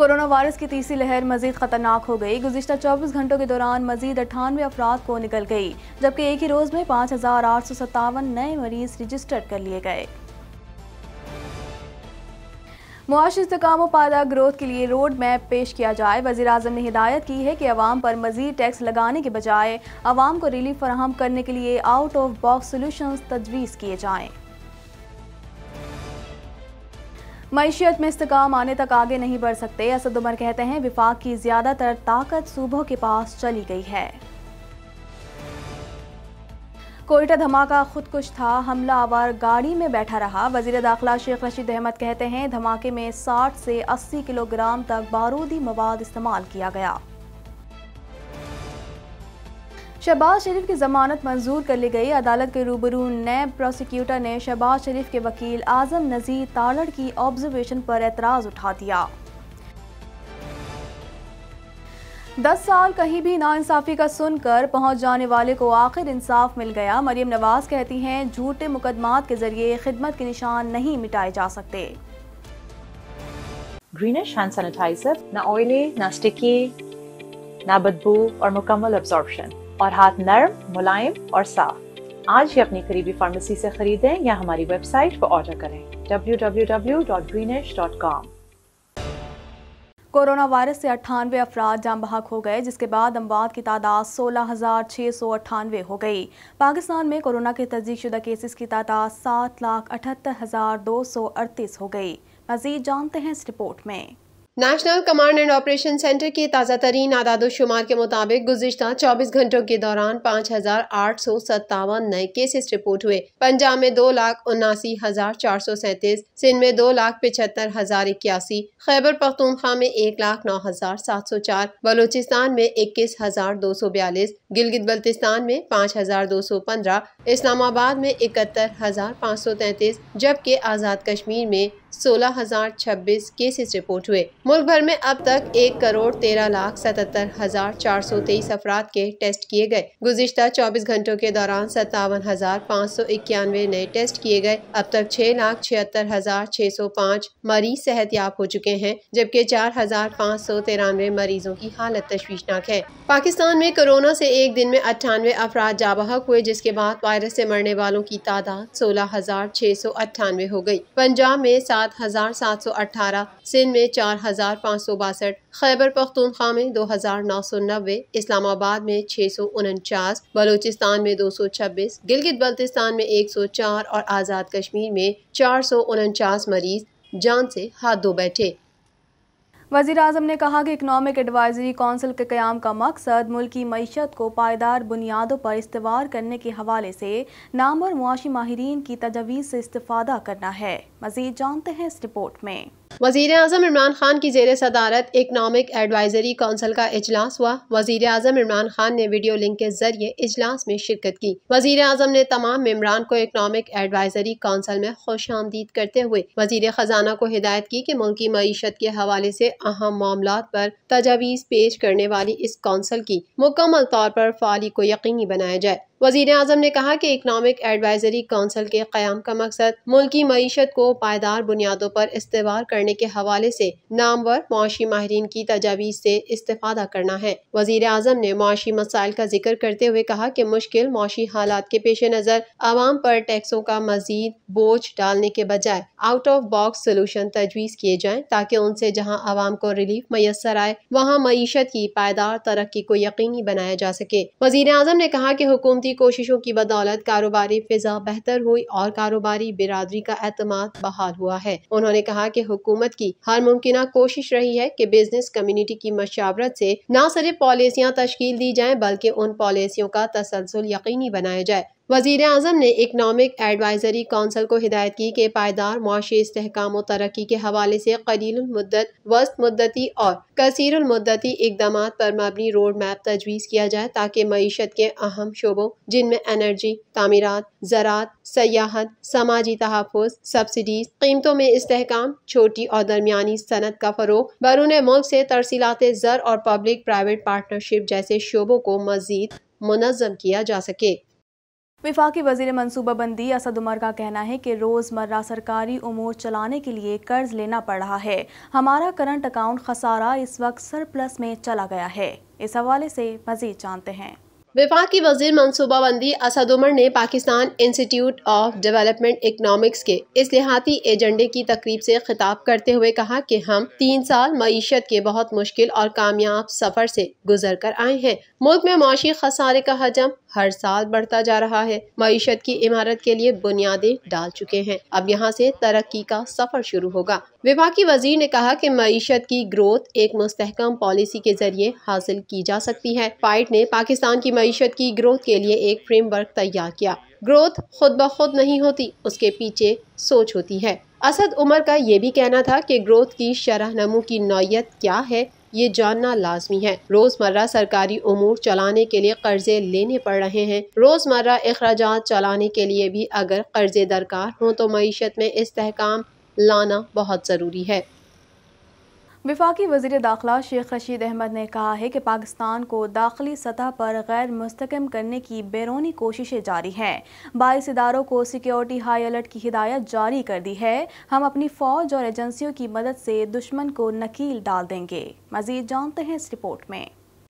corona virus की तीसरी लहर मजीद खतरनाक हो गई गुजशत चौबीस घंटों के दौरान मजीद अठानवे अफराद को निकल गई जबकि एक ही रोज़ में पाँच हज़ार आठ सौ सत्तावन नए मरीज रजिस्टर कर लिए गए मुआशी इसकाम पादा ग्रोथ के लिए रोड मैप पेश किया जाए वजी अजम ने हिदायत की है कि आवाम पर मजीद टैक्स लगाने के बजाय आवाम को रिलीफ फराहम करने के लिए आउट ऑफ बॉक्स सोल्यूशंस तजवीज़ किए जाएँ मैशियत में इस्तकाम आने तक आगे नहीं बढ़ सकते असद उमर कहते हैं विफाक की ज्यादातर ताकत सूबों के पास चली गई है कोयटा धमाका खुदकुश था हमला आवार गाड़ी में बैठा रहा वजीर दाखिला शेख रशीद अहमद कहते हैं धमाके में 60 से 80 किलोग्राम तक बारूदी मवाद इस्तेमाल किया गया शहबाज शरीफ की ज़मानत मंजूर कर ली गई अदालत के रूबरू नैब प्रोसिक्यूटर ने शहबाज शरीफ के वकील आजम नज़ीर तालड़ की ऑब्जर्वेशन पर एतराज़ उठा दिया दस साल कहीं भी नाानसाफ़ी का सुनकर पहुंच जाने वाले को आखिर इंसाफ मिल गया मरियम नवाज कहती हैं झूठे मुकदमात के जरिए खिदमत के निशान नहीं मिटाए जा सकते ग्रीनिश हैंड सैनिटाइजर ना ऑयली ना स्टिकी ना बदबू और मुकम्मल अब्जॉर्बशन और हाथ नरम मुलायम और साफ आज ही अपनी करीबी फार्मेसी से खरीदें या हमारी वेबसाइट पर ऑर्डर करें www.greenish.com कोरोना वायरस से अट्ठानवे अफराद जाम बहक हो गए जिसके बाद अमवात की तादाद सोलह हज़ार छः सौ अट्ठानवे हो गई पाकिस्तान में कोरोना के तजीशुदा केसेस की तादाद सात लाख अठहत्तर हज़ार दो सौ अड़तीस हो गई मज़ीद जानते हैं इस रिपोर्ट में national command and operation centre के ताज़ा तरीन आदादोशुमार के मुताबिक गुजशत 24 घंटों के दौरान पाँच हजार आठ सौ सत्तावन नए केसेस रिपोर्ट हुए पंजाब में दो लाख उन्नासी हजार चार सौ सैंतीस सिंध में दो लाख पिछहत्तर हजार इक्यासी खैबर पख्तूनखा में एक लाख नौ हजार सात सौ चार बलोचिस्तान में इक्कीस हजार दो सौ बयालीस गिलगित बल्तिस्तान में पाँच हजार दो सौ पंद्रह इस्लामाबाद में इकहत्तर हजार पाँच सौ तैतीस जबकि आज़ाद कश्मीर में सोलह हजार छब्बीस केसेस रिपोर्ट हुए मुल्क भर में अब तक एक करोड़ तेरह लाख सतहत्तर हजार चार सौ तेईस अफराद के टेस्ट किए गए गुजशत चौबीस घंटों के दौरान सत्तावन हजार पाँच सौ इक्यानवे नए टेस्ट किए गए अब तक छह लाख छिहत्तर हजार छह सौ पाँच मरीज सेहत याब हो चुके हैं जबकि चार हजार पाँच सौ तिरानवे मरीजों की हालत तशवीशनाक है पाकिस्तान में कोरोना से एक दिन में अट्ठानवे अफराद जाबहक हुए जिसके बाद वायरस से मरने वालों की तादाद सोलह हजार छह सौ अट्ठानवे हो गई पंजाब में सात सात हज़ार सात सौ अठारह सिंध में चार हज़ार पाँच सौ बासठ खैबर पख्तूनख्वा में दो हज़ार नौ सौ नब्बे इस्लामाबाद में छः सौ उनचास बलूचिस्तान में दो सौ छब्बीस गिलगित बल्तिस्तान में एक सौ चार और आज़ाद कश्मीर में चार सौ उनचास मरीज जान से हाथ धो बैठे वजीर अजम ने कहा कि इकनॉमिक एडवाइजरी कौंसिल के क्याम का मकसद मुल्क की मीशत को पायदार बुनियादों पर इस्तेवार करने के हवाले से नामवर मुआशी माहरीन की तजावीज़ से इस्तादा करना है मजीद जानते हैं इस रिपोर्ट में वजीर अजम इमरान खान की जेर सदारत इकनॉमिक एडवाइजरी कौंसिल का अजलास हुआ वजीर अजम इमरान खान ने वीडियो लिंक के जरिए इजलास में शिरकत की वजीर अजम ने तमाम मम्बरान को इकनॉमिक एडवाइजरी कौंसिल में खुश आमदीद करते हुए वजीर खजाना को हिदायत की कि मुल्की मीशत के हवाले से अहम मामला पर तजावीज़ पेश करने वाली इस कौंसिल की मुकम्मल तौर पर फाली को यकीनी बनाया जाए वजीर अजम ने कहा कि इकनॉमिक एडवाइजरी काउंसिल के क्याम का मकसद मुल्क की मीशत को पायदार बुनियादों पर इस्तेवाल करने के हवाले से नामवर मुआशी माहरीन की तजावीज़ से इस्तादा करना है वजीर अजम ने मुआशी मसाइल का जिक्र करते हुए कहा कि मुश्किल मुआशी हालात के पेश नज़र आवाम पर टैक्सों का मजीद बोझ डालने के बजाय आउट ऑफ बॉक्स सोलूशन तजवीज़ किए जाएँ ताकि उनसे जहाँ आवाम को रिलीफ मैसर आए वहाँ मीशत की पायदार तरक्की को यकीनी बनाया जा सके वजीर अजम ने कहा की हुकूमती उनकी कोशिशों की बदौलत कारोबारी फिजा बेहतर हुई और कारोबारी बिरादरी का एतम बहाल हुआ है उन्होंने कहा की हुकूमत की हर मुमकिन कोशिश रही है की बिजनेस कम्युनिटी की मशावरत ऐसी न सिर्फ पॉलिसियाँ तश्ल दी जाए बल्कि उन पॉलिसियों का तसलसल यकीनी बनाया जाए वजीर अजम ने इकनॉमिक एडवाइजरी कौंसल को हिदायत की कि पायदार मुआशी इसकाम और तरक्की के हवाले से मुद्दत वस्त मुद्दती और कसरमदती इकदाम पर मबनी रोड मैप तजवीज़ किया जाए ताकि मीशत के अहम शोबों जिनमें एनर्जी तमीरत ज़रात सयाहत समाजी तहफ़ सब्सिडीज कीमतों में इसकाम छोटी और दरमिया सनत का फ़रोग बरून मुल्क से तरसीलात ज़र और पब्लिक प्राइवेट पार्टनरशिप जैसे शोबों को मज़ीद मुनज़म किया जा सके विफाकी वजीर मनसूबाबंदी असद उमर का कहना है कि रोज़मर्रा सरकारी उमूर चलाने के लिए कर्ज लेना पड़ रहा है हमारा करंट अकाउंट खसारा इस वक्त सरप्लस में चला गया है इस हवाले से मजीद जानते हैं विफाक की वजीर मनसूबाबंदी असद उमर ने Pakistan institute of development economics के इसलिहाती एजेंडे की तकरीब से खिताब करते हुए कहा कि हम तीन साल मीशत के बहुत मुश्किल और कामयाब सफ़र से गुजर कर आए हैं मुल्क में मौशी खसारे का हजम हर साल बढ़ता जा रहा है मीशत की इमारत के लिए बुनियादें डाल चुके हैं अब यहाँ से तरक्की का सफर शुरू होगा की वजीर ने कहा कि मीशत की ग्रोथ एक मुस्तकम पॉलिसी के जरिए हासिल की जा सकती है फाइट ने पाकिस्तान की मीशत की ग्रोथ के लिए एक फ्रेमवर्क तैयार किया ग्रोथ खुद ब खुद नहीं होती उसके पीछे सोच होती है असद उमर का ये भी कहना था कि ग्रोथ की शरह नमू की नौीयत क्या है ये जानना लाजमी है रोज़मर्रा सरकारी अमूर चलाने के लिए कर्जे लेने पड़ रहे हैं रोज़मर्रा अखराज चलाने के लिए भी अगर कर्जे दरकार हों तो मीशत में इसकाम लाना बहुत ज़रूरी है विफाकी वजीर दाखिला शेख रशीद अहमद ने कहा है कि पाकिस्तान को दाखिली सतह पर गैर मुस्तकम करने की बैरूनी कोशिशें जारी हैं बाईस इदारों को सिक्योरिटी हाई अलर्ट की हिदायत जारी कर दी है हम अपनी फ़ौज और एजेंसियों की मदद से दुश्मन को नकील डाल देंगे मजीद जानते हैं इस रिपोर्ट में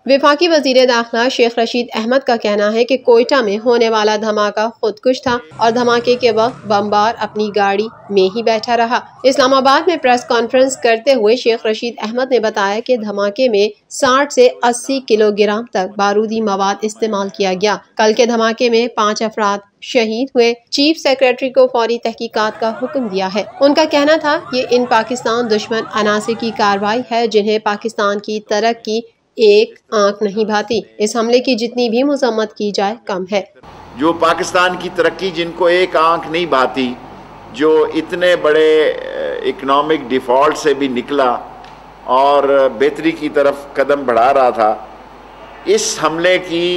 विफाक वजीर दाखिला शेख रशीद अहमद का कहना है कि कोयटा में होने वाला धमाका खुदकुश था और धमाके के वक्त बमबार अपनी गाड़ी में ही बैठा रहा इस्लामाबाद में प्रेस कॉन्फ्रेंस करते हुए शेख रशीद अहमद ने बताया कि धमाके में 60 से 80 किलोग्राम तक बारूदी मवाद इस्तेमाल किया गया कल के धमाके में पाँच अफराद शहीद हुए चीफ सेक्रेटरी को फौरी तहकीकात का हुक्म दिया है उनका कहना था ये इन पाकिस्तान दुश्मन अनासर की कार्रवाई है जिन्हें पाकिस्तान की तरक्की एक आंख नहीं भाती इस हमले की जितनी भी मजम्मत की जाए कम है जो पाकिस्तान की तरक्की जिनको एक आंख नहीं भाती जो इतने बड़े इकोनॉमिक डिफ़ॉल्ट से भी निकला और बेहतरी की तरफ कदम बढ़ा रहा था इस हमले की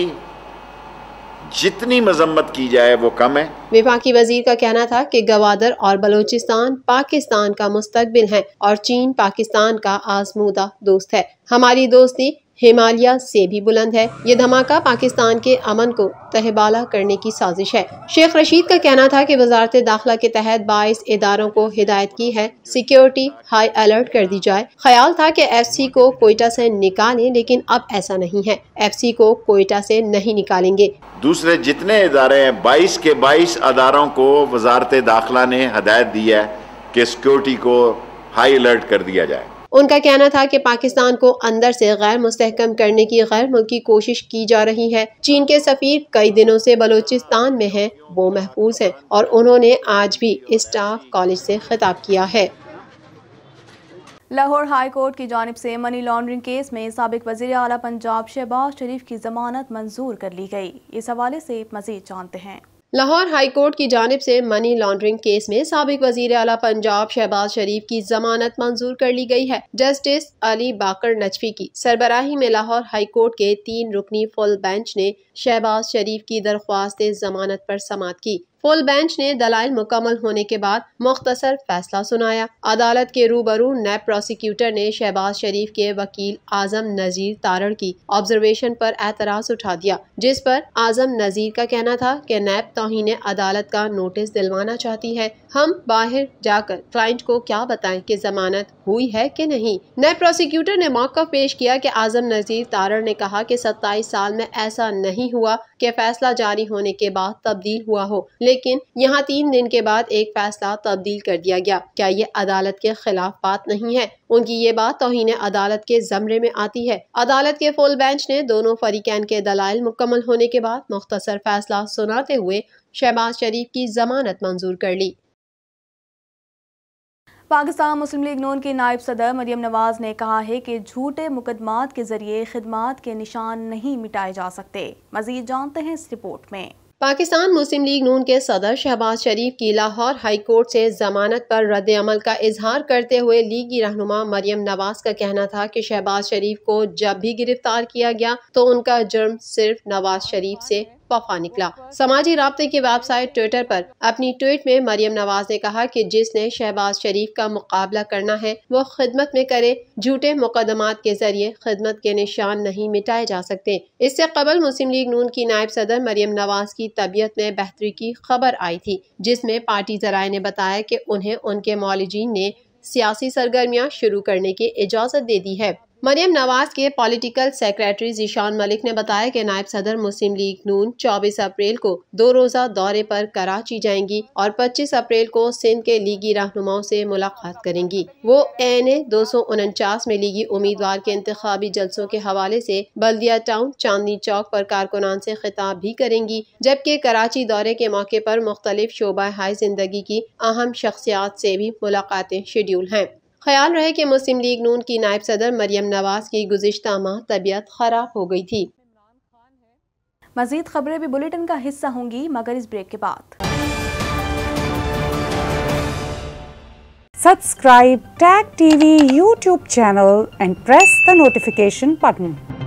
जितनी मजम्मत की जाए वो कम है विफाकी वजीर का कहना था कि गवादर और बलूचिस्तान पाकिस्तान का मुस्तबिल है और चीन पाकिस्तान का आजमूदा दोस्त है हमारी दोस्ती हिमालय से भी बुलंद है ये धमाका पाकिस्तान के अमन को तहबाला करने की साजिश है शेख रशीद का कहना था कि वजारत दाखिला के तहत बाईस इदारों को हिदायत की है सिक्योरिटी हाई अलर्ट कर दी जाए ख्याल था कि एफ सी को कोयटा से निकालें लेकिन अब ऐसा नहीं है एफ सी को कोयटा से नहीं निकालेंगे दूसरे जितने इदारे हैं बाईस के बाईस अदारों को वजारत दाखिला ने हदायत दी है की सिक्योरिटी को हाई अलर्ट कर दिया जाए उनका कहना था कि पाकिस्तान को अंदर से गैर मुस्तकम करने की गैर मुल्की कोशिश की जा रही है चीन के सफीर कई दिनों से बलूचिस्तान में हैं वो महफूज हैं और उन्होंने आज भी स्टाफ कॉलेज से खिताब किया है लाहौर हाई कोर्ट की जानब से मनी लॉन्ड्रिंग केस में सबक वजीर अला पंजाब शहबाज शरीफ की जमानत मंजूर कर ली गई इस हवाले से मजीद जानते हैं लाहौर हाईकोर्ट की जानब से मनी लॉन्ड्रिंग केस में सबक वजीर अला पंजाब शहबाज शरीफ की जमानत मंजूर कर ली गई है जस्टिस अली बाकर नजफी की सरबराही में लाहौर हाईकोर्ट के तीन रुकनी फुल बेंच ने शहबाज शरीफ की दरख्वास्त जमानत पर समात की फुल बेंच ने दलाइल मुकम्मल होने के बाद मुख्तसर फैसला सुनाया अदालत के रूबरू नैब प्रोसिक्यूटर ने शहबाज शरीफ के वकील आजम नजीर तारड़ की ऑब्जर्वेशन पर एतराज उठा दिया जिस पर आजम नजीर का कहना था कि नैब तोहन अदालत का नोटिस दिलवाना चाहती है हम बाहर जाकर क्लाइंट को क्या बताएं कि जमानत हुई है कि नहीं नैब प्रोसिक्यूटर ने मौका पेश किया कि आजम नजीर तारण ने कहा कि सत्ताईस साल में ऐसा नहीं हुआ कि फैसला जारी होने के बाद तब्दील हुआ हो ले लेकिन यहाँ तीन दिन के बाद एक फैसला तब्दील कर दिया गया क्या ये अदालत के खिलाफ बात नहीं है उनकी ये बात तोहन अदालत के जमरे में आती है अदालत के फुल बेंच ने दोनों फरीकैन के दलाइल मुकम्मल होने के बाद मुख्तर फैसला सुनाते हुए शहबाज शरीफ की जमानत मंजूर कर ली पाकिस्तान मुस्लिम लीग नून की नायब सदर मरियम नवाज़ ने कहा है कि झूठे मुकदमात के जरिए खदमात के निशान नहीं मिटाए जा सकते मजीद जानते हैं इस रिपोर्ट में पाकिस्तान मुस्लिम लीग नून के सदर शहबाज शरीफ की लाहौर हाई कोर्ट से जमानत पर रद्द अमल का इजहार करते हुए लीग की रहनुमा मरियम नवाज का कहना था कि शहबाज शरीफ को जब भी गिरफ्तार किया गया तो उनका जुर्म सिर्फ नवाज शरीफ से वफा निकला समाजी रबते की वेबसाइट ट्विटर पर अपनी ट्वीट में मरियम नवाज ने कहा कि जिसने शहबाज शरीफ का मुकाबला करना है वो खिदमत में करे झूठे मुकदमात के जरिए खिदमत के निशान नहीं मिटाए जा सकते इससे कबल मुस्लिम लीग नून की नायब सदर मरियम नवाज की तबीयत में बेहतरी की खबर आई थी जिसमे पार्टी जराये ने बताया की उन्हें उनके मौलजीन ने सियासी सरगर्मियां शुरू करने की इजाज़त दे दी है मरियम नवाज के पॉलिटिकल सेक्रेटरी जीशान मलिक ने बताया कि नायब सदर मुस्लिम लीग नून 24 अप्रैल को दो रोज़ा दौरे पर कराची जाएंगी और 25 अप्रैल को सिंध के लीगी रहनुमाओं से मुलाकात करेंगी वो एन ए दो में लीगी उम्मीदवार के इंतबी जलसों के हवाले से बल्दिया टाउन चांदनी चौक पर कारकुनान से खिताब भी करेंगी जबकि कराची दौरे के मौके पर मुख्तलिफ शोबा हाई जिंदगी की अहम शख्सियात से भी मुलाकातें शेड्यूल हैं ख्याल रहे कि मुस्लिम लीग नून की नायब सदर मरियम नवाज की गुजशत माह तबीयत खराब हो गई थी मजीद खबरें भी बुलेटिन का हिस्सा होंगी मगर इस ब्रेक के बाद subscribe Tag TV YouTube channel and press the notification button